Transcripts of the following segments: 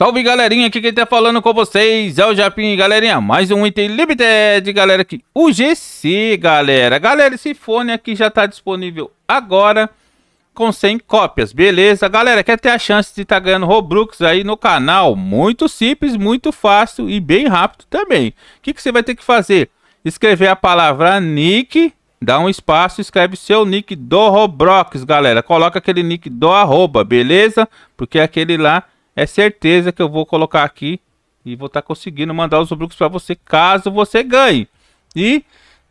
Salve galerinha, aqui quem tá falando com vocês é o Japim, galerinha, mais um item limited, galera, aqui, o GC, é galera. Galera, esse fone aqui já tá disponível agora com 100 cópias, beleza? Galera, quer ter a chance de tá ganhando Robux aí no canal? Muito simples, muito fácil e bem rápido também. O que, que você vai ter que fazer? Escrever a palavra nick, dá um espaço, escreve seu nick do Roblox, galera. Coloca aquele nick do arroba, beleza? Porque é aquele lá é certeza que eu vou colocar aqui e vou estar tá conseguindo mandar os obrigos para você caso você ganhe. E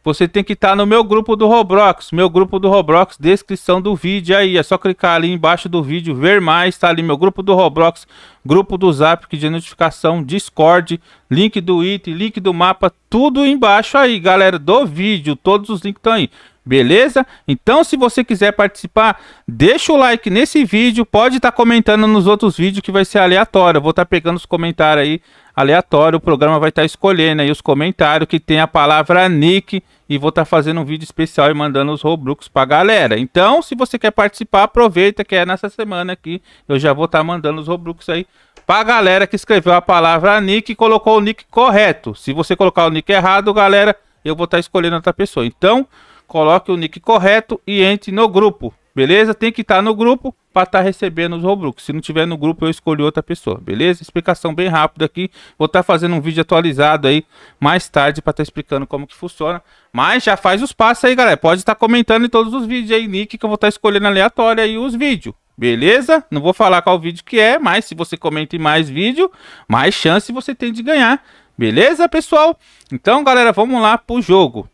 você tem que estar tá no meu grupo do Roblox, meu grupo do Roblox, descrição do vídeo aí, é só clicar ali embaixo do vídeo, ver mais, tá ali meu grupo do Roblox, grupo do Zap que de notificação, Discord, link do item, link do mapa, tudo embaixo aí, galera, do vídeo, todos os links estão aí. Beleza? Então, se você quiser participar, deixa o like nesse vídeo. Pode estar tá comentando nos outros vídeos que vai ser aleatório. Eu vou estar tá pegando os comentários aí aleatório, o programa vai estar tá escolhendo aí os comentários que tem a palavra nick e vou estar tá fazendo um vídeo especial e mandando os Robux pra galera. Então, se você quer participar, aproveita que é nessa semana aqui, eu já vou estar tá mandando os Robux aí pra galera que escreveu a palavra nick e colocou o nick correto. Se você colocar o nick errado, galera, eu vou estar tá escolhendo outra pessoa. Então, coloque o nick correto e entre no grupo beleza? Tem que estar tá no grupo para estar tá recebendo os Robux. Se não tiver no grupo, eu escolho outra pessoa, beleza? Explicação bem rápida aqui. Vou estar tá fazendo um vídeo atualizado aí mais tarde para estar tá explicando como que funciona. Mas já faz os passos aí, galera. Pode estar tá comentando em todos os vídeos aí, nick, que eu vou estar tá escolhendo aleatório aí os vídeos. Beleza? Não vou falar qual vídeo que é, mas se você comenta em mais vídeo, mais chance você tem de ganhar. Beleza, pessoal? Então, galera, vamos lá pro jogo.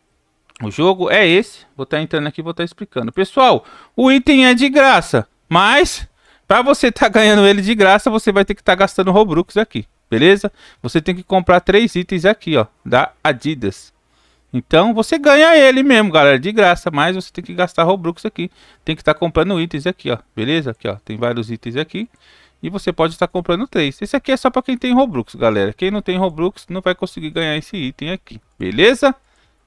O jogo é esse. Vou estar tá entrando aqui, vou estar tá explicando. Pessoal, o item é de graça, mas para você estar tá ganhando ele de graça, você vai ter que estar tá gastando Robux aqui, beleza? Você tem que comprar três itens aqui, ó, da Adidas. Então você ganha ele mesmo, galera, de graça, mas você tem que gastar Robux aqui. Tem que estar tá comprando itens aqui, ó, beleza? Aqui, ó, tem vários itens aqui. E você pode estar tá comprando três. Esse aqui é só para quem tem Robux, galera. Quem não tem Robux não vai conseguir ganhar esse item aqui, beleza?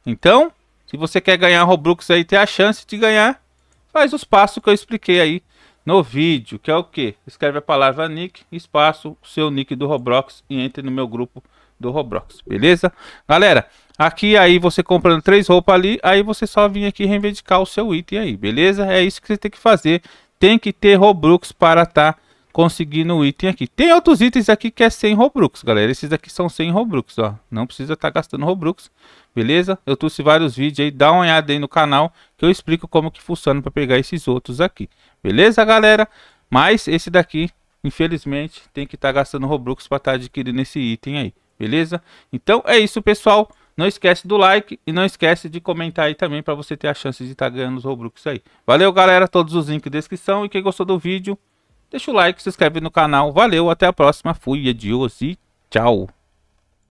Então, se você quer ganhar Robux aí, ter a chance de ganhar, faz os passos que eu expliquei aí no vídeo, que é o que? Escreve a palavra nick, espaço, seu nick do Roblox e entre no meu grupo do Roblox, beleza? Galera, aqui aí você comprando três roupas ali, aí você só vem aqui reivindicar o seu item aí, beleza? É isso que você tem que fazer, tem que ter Robux para estar tá conseguindo o item aqui. Tem outros itens aqui que é sem Robux, galera. Esses aqui são sem Robux, ó. Não precisa estar tá gastando Robux, beleza? Eu trouxe vários vídeos aí, dá uma olhada aí no canal que eu explico como que funciona para pegar esses outros aqui. Beleza, galera? Mas esse daqui, infelizmente, tem que estar tá gastando Robux para estar tá adquirindo esse item aí, beleza? Então é isso, pessoal. Não esquece do like e não esquece de comentar aí também para você ter a chance de estar tá ganhando os Robux aí. Valeu, galera. Todos os links na descrição. E quem gostou do vídeo, Deixa o like, se inscreve no canal. Valeu, até a próxima. Fui, adios e tchau.